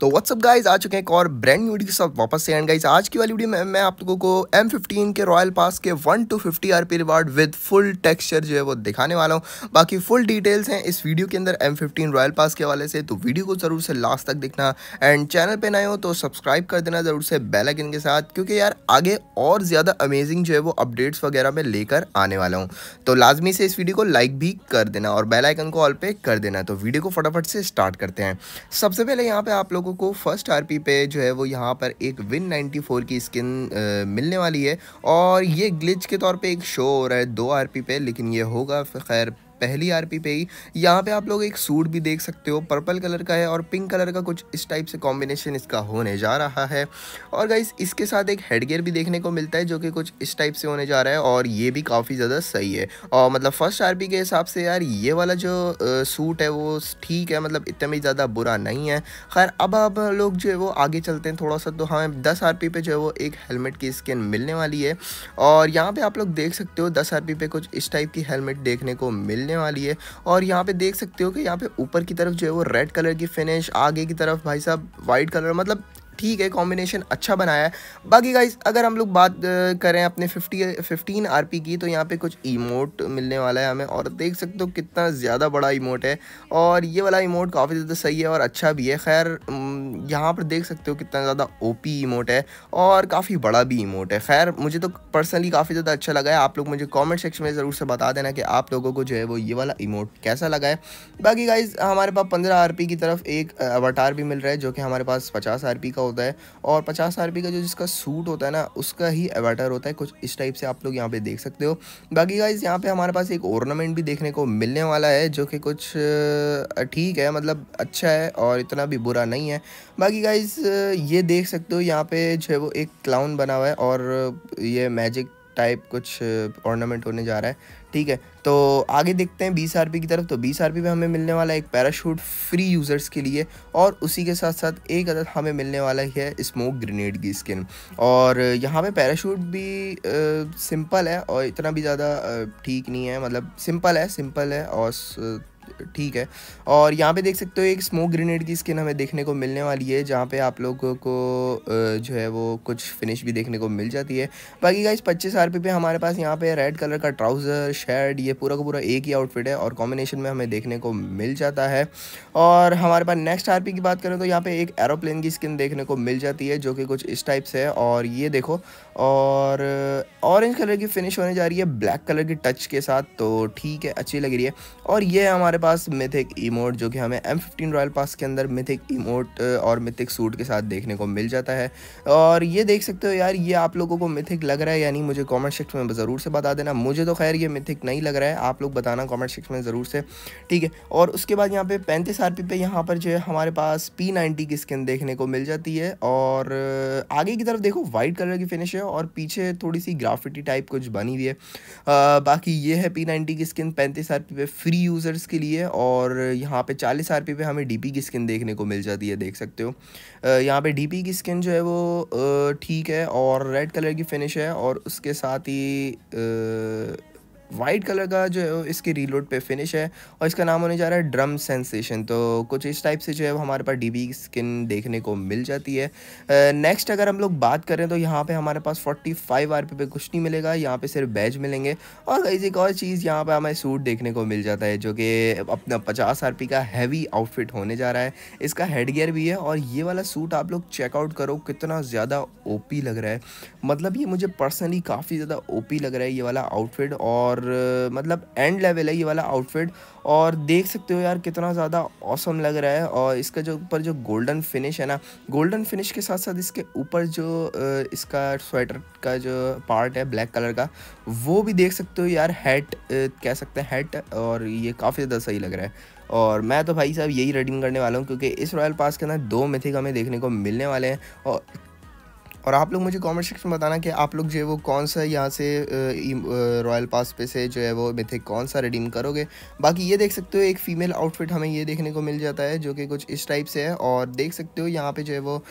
तो what's up guys आ चुके हैं एक और ब्रांड न्यू के साथ वापस से एंड गाइज आज की वाली वीडियो में मैं आप लोगों को एम फिफ्टीन के रॉयल पास के one to fifty R P reward with full texture जो है वो दिखाने वाला हूँ बाकी फुल डिटेल्स हैं इस वीडियो के अंदर एम फिफ्टीन रॉयल पास के हवाले से तो वीडियो को ज़रूर से लास्ट तक देखना एंड चैनल पर नए हो तो सब्सक्राइब कर देना ज़रूर से बेलाइकन के साथ क्योंकि यार आगे और ज़्यादा अमेजिंग जो है वो अपडेट्स वगैरह में लेकर आने वाला हूँ तो लाजमी से इस वीडियो को लाइक भी कर देना और बेलाइकन को ऑल पे कर देना तो वीडियो को फटाफट से स्टार्ट करते हैं सबसे पहले यहाँ पर आप लोगों लोगों को फर्स्ट आरपी पे जो है वो यहाँ पर एक विन 94 की स्किन आ, मिलने वाली है और ये ग्लिच के तौर पे एक शो हो रहा है दो आरपी पे लेकिन ये होगा खैर पहली आरपी पे ही यहाँ पे आप लोग एक सूट भी देख सकते हो पर्पल कलर का है और पिंक कलर का कुछ इस टाइप से कॉम्बिनेशन इसका होने जा रहा है और गाइस इसके साथ एक हेडगेयर भी देखने को मिलता है जो कि कुछ इस टाइप से होने जा रहा है और ये भी काफ़ी ज़्यादा सही है और मतलब फर्स्ट आर के हिसाब से यार ये वाला जो सूट है वो ठीक है मतलब इतना भी ज़्यादा बुरा नहीं है खैर अब आप लोग जो है वो आगे चलते हैं थोड़ा सा तो हमें हाँ, दस आर पे जो है वो एक हेलमेट की स्किन मिलने वाली है और यहाँ पर आप लोग देख सकते हो दस आर पे कुछ इस टाइप की हेलमेट देखने को मिलने मिलने वाली है और यहाँ पे देख सकते हो कि यहाँ पे ऊपर की तरफ जो है वो रेड कलर की फिनिश आगे की तरफ भाई साहब वाइट कलर मतलब ठीक है कॉम्बिनेशन अच्छा बनाया है बाकी गाइस अगर हम लोग बात करें अपने फिफ्टी फिफ्टीन आर की तो यहाँ पर कुछ इमोट मिलने वाला है हमें और देख सकते हो कितना ज़्यादा बड़ा इमोट है और ये वाला इमोट काफ़ी ज़्यादा सही है और अच्छा भी है खैर यहाँ पर देख सकते हो कितना ज़्यादा ओ इमोट है और काफ़ी बड़ा भी इमोट है खैर मुझे तो पर्सनली काफ़ी ज़्यादा अच्छा लगा है आप लोग मुझे कॉमेंट सेक्शन में ज़रूर से बता देना कि आप लोगों को जो है वो ये वाला इमोट कैसा लगा है बाकी गाइज हमारे पास पंद्रह आर की तरफ एक अवटार भी मिल रहा है जो कि हमारे पास पचास आर का होता है और पचास आर का जो जिसका सूट होता है ना उसका ही एवाटर होता है कुछ इस टाइप से आप लोग यहाँ पे देख सकते हो बाकी गाइज यहाँ पे हमारे पास एक ऑर्नामेंट भी देखने को मिलने वाला है जो कि कुछ ठीक है मतलब अच्छा है और इतना भी बुरा नहीं है बाकी गाइज ये देख सकते हो यहाँ पे जो है वो एक क्लाउन बना हुआ है और ये मैजिक टाइप कुछ ऑर्नामेंट uh, होने जा रहा है ठीक है तो आगे देखते हैं बीस आर की तरफ तो बीस आर में हमें मिलने वाला एक पैराशूट फ्री यूज़र्स के लिए और उसी के साथ साथ एक अदद हमें मिलने वाला ही है स्मोक ग्रेनेड की स्किन और यहाँ पे पैराशूट भी आ, uh, सिंपल है और इतना भी ज़्यादा uh, ठीक नहीं है मतलब सिंपल है सिंपल है और ठीक है और यहाँ पे देख सकते हो एक स्मोक ग्रेनेड की स्किन हमें देखने को मिलने वाली है जहाँ पे आप लोगों को जो है वो कुछ फिनिश भी देखने को मिल जाती है बाकी इस पच्चीस आर पे हमारे पास यहाँ पे रेड कलर का ट्राउज़र शर्ट ये पूरा का पूरा एक ही आउटफिट है और कॉम्बिनेशन में हमें देखने को मिल जाता है और हमारे पास नेक्स्ट आर की बात करें तो यहाँ पे एक एरोप्लेन की स्किन देखने को मिल जाती है जो कि कुछ इस टाइप से है और ये देखो और ऑरेंज कलर की फिनिश होने जा रही है ब्लैक कलर की टच के साथ तो ठीक है अच्छी लग रही है और ये हमारे पास पास मिथिक इमोट जो कि हमें एम फिफ्टीन रॉयल पास के अंदर मिथिक इमोट और मिथिक सूट के साथ देखने को मिल जाता है और ये देख सकते हो यार ये आप लोगों को मिथिक लग रहा है यानी मुझे कमेंट सेक्शन में ज़रूर से बता देना मुझे तो खैर ये मिथिक नहीं लग रहा है आप लोग बताना कॉमेंट सेक्शन में ज़रूर से ठीक है और उसके बाद यहाँ पे पैंतीस आर पे यहाँ पर जो है हमारे पास पी नाइन्टी की स्किन देखने को मिल जाती है और आगे की तरफ देखो वाइट कलर की फिनिश है और पीछे थोड़ी सी ग्राफिटी टाइप कुछ बनी हुई है बाकी ये है पी नाइन्टी की स्किन पैंतीस आर पे फ्री यूज़र्स के लिए है और यहाँ पे चालीस आर पे हमें डी की स्किन देखने को मिल जाती है देख सकते हो यहाँ पे डी की स्किन जो है वो ठीक है और रेड कलर की फिनिश है और उसके साथ ही वाइट कलर का जो है इसकी रीलोड पे फिनिश है और इसका नाम होने जा रहा है ड्रम सेंसेशन तो कुछ इस टाइप से जो है हमारे पास डीबी स्किन देखने को मिल जाती है नेक्स्ट uh, अगर हम लोग बात करें तो यहाँ पे हमारे पास 45 फाइव आर पे कुछ नहीं मिलेगा यहाँ पे सिर्फ बैज मिलेंगे और कई एक और चीज़ यहाँ पर हमें सूट देखने को मिल जाता है जो कि अपना पचास आर का हैवी आउटफिट होने जा रहा है इसका हेड गियर भी है और ये वाला सूट आप लोग चेकआउट करो कितना ज़्यादा ओ लग रहा है मतलब ये मुझे पर्सनली काफ़ी ज़्यादा ओ लग रहा है ये वाला आउटफिट और और मतलब एंड लेवल है ये वाला आउटफिट और देख सकते हो यार कितना ज़्यादा औसम लग रहा है और इसका जो ऊपर जो गोल्डन फिनिश है ना गोल्डन फिनिश के साथ साथ इसके ऊपर जो इसका स्वेटर का जो पार्ट है ब्लैक कलर का वो भी देख सकते हो यार हैट कह सकते हैं हैट और ये काफ़ी ज़्यादा सही लग रहा है और मैं तो भाई साहब यही रेडीम करने वाला हूँ क्योंकि इस रॉयल पास के अंदर दो मिथिक हमें देखने को मिलने वाले हैं और और आप लोग मुझे कमेंट सेक्शन में बताना कि आप लोग जो है वो कौन सा यहाँ से रॉयल पास पे से जो है वो मिथिक कौन सा रिडीम करोगे बाकी ये देख सकते हो एक फ़ीमेल आउटफिट हमें ये देखने को मिल जाता है जो कि कुछ इस टाइप से है और देख सकते हो यहाँ पे जो है वो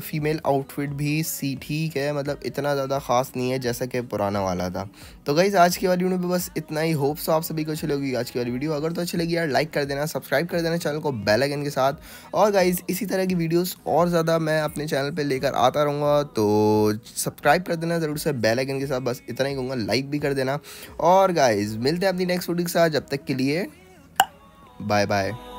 फ़ीमेल आउटफिट भी सी ठीक है मतलब इतना ज़्यादा ख़ास नहीं है जैसा कि पुराना वाला था तो गाइज़ आज की वाली वीडियो में बस इतना ही होप्स आप सभी को अच्छी लगेगी आज की वाली वीडियो अगर तो अच्छी लगी यार लाइक कर देना सब्सक्राइब कर देना चैनल को बेलाइकन के साथ और गाइज़ इसी तरह की वीडियोज़ और ज़्यादा मैं अपने चैनल पर लेकर आता रहूँगा तो सब्सक्राइब कर देना ज़रूर से बेल आइकन के साथ बस इतना ही कहूँगा लाइक भी कर देना और गाइज मिलते हैं अपनी नेक्स्ट वीडियो के साथ जब तक के लिए बाय बाय